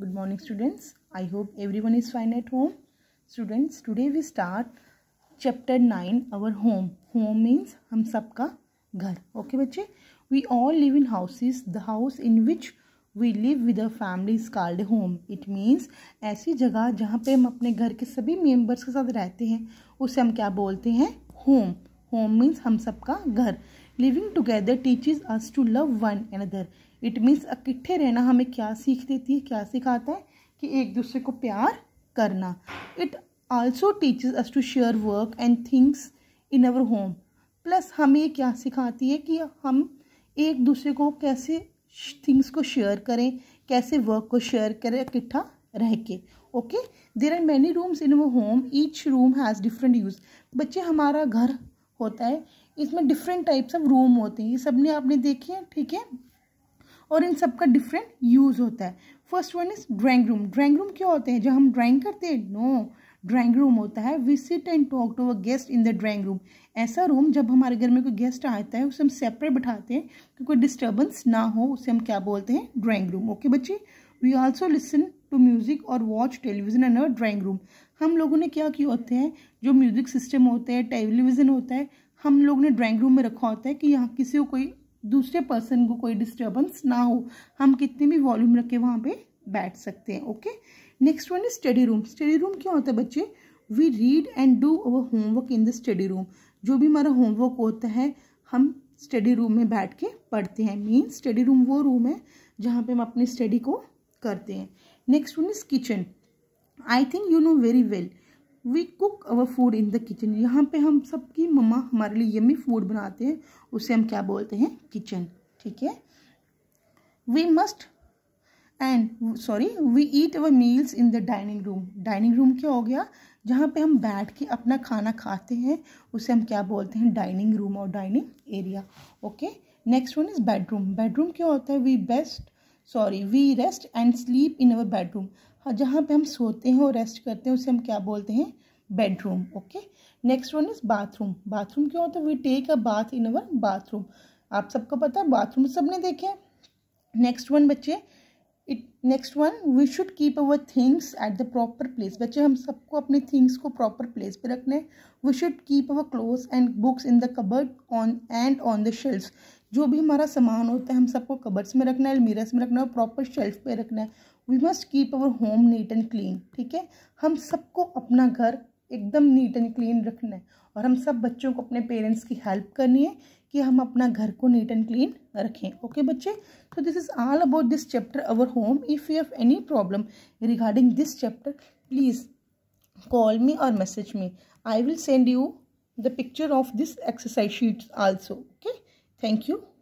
good morning students i hope everyone is fine at home students today we start chapter 9 our home home means hum sabka ghar okay bacche we all live in houses the house in which we live with our family is called home it means ऐसी जगह जहाँ पे हम अपने घर के सभी members के साथ रहते हैं उसे हम क्या बोलते हैं होम होम मीन्स हम सबका घर living together teaches us to love one another it means इकट्ठे रहना हमें क्या सीख देती है क्या सिखाता है कि एक दूसरे को प्यार करना it also teaches us to share work and things in our home plus हमें क्या सिखाती है कि हम एक दूसरे को कैसे थिंग्स को शेयर करें कैसे वर्क को शेयर करें इकट्ठा रह के okay there are many rooms in our home each room has different use बच्चे हमारा घर होता है इसमें डिफरेंट टाइप्स ऑफ रूम होते हैं ये सब ने आपने देखे हैं ठीक है और इन सब का डिफरेंट यूज़ होता है first one is drawing room drawing room क्या होते हैं जब हम ड्राइंग करते हैं नो ड्राइंग रूम होता है we sit and talk to a guest in the drawing room ऐसा रूम जब हमारे घर में कोई गेस्ट आता है उसे हम सेपरेट बिठाते हैं कि कोई डिस्टर्बेंस ना हो उसे हम क्या बोलते हैं ड्राइंग रूम ओके बच्चे we also listen to music और watch television and our drawing room हम लोगों ने क्या किया होते हैं जो म्यूज़िक सिस्टम होते हैं टेलीविज़न होता है हम लोग ने ड्राइंग रूम में रखा होता है कि यहाँ किसी को कोई दूसरे पर्सन को कोई डिस्टर्बेंस ना हो हम कितने भी वॉल्यूम रख के वहाँ पे बैठ सकते हैं okay next one is study room study room क्या होता है बच्चे we read and do our homework in the study room जो भी हमारा होमवर्क होता है हम स्टडी रूम में बैठ के पढ़ते हैं मीन स्टडी रूम वो रूम है जहाँ पे हम अपनी स्टडी को करते हैं next one is kitchen I think you know very well we cook our food in the kitchen यहाँ पे हम सबकी मम्मा हमारे लिए यमी फूड बनाते हैं उसे हम क्या बोलते हैं किचन ठीक है we must and sorry we eat our meals in the dining room dining room क्या हो गया जहाँ पे हम बैठ के अपना खाना खाते हैं उसे हम क्या बोलते हैं डाइनिंग रूम और dining area okay next one is bedroom bedroom क्या होता है we best sorry we rest and sleep in our bedroom जहाँ पे हम सोते हैं और रेस्ट करते हैं उसे हम क्या बोलते हैं bedroom okay next one is bathroom bathroom क्यों होता है we take a bath in our bathroom आप सबको पता है bathroom सबने देखे नेक्स्ट वन बच्चे it next one we should keep our things at the proper place बच्चे हम सबको अपने थिंग्स को प्रॉपर प्लेस पे रखना है we should keep our cloth and books in the cupboard on and on the shelf जो भी हमारा सामान होता है हम सबको कबर्स में रखना है अलमीरस में रखना है प्रॉपर शेल्फ पे रखना है we must keep our home neat and clean ठीक है हम सबको अपना घर एकदम नीट एंड क्लीन रखना है और हम सब बच्चों को अपने पेरेंट्स की हेल्प करनी है कि हम अपना घर को नीट एंड क्लीन रखें ओके बच्चे तो this is all about this chapter our home if you have any problem regarding this chapter please call me और message me I will send you the picture of this exercise sheet also okay thank you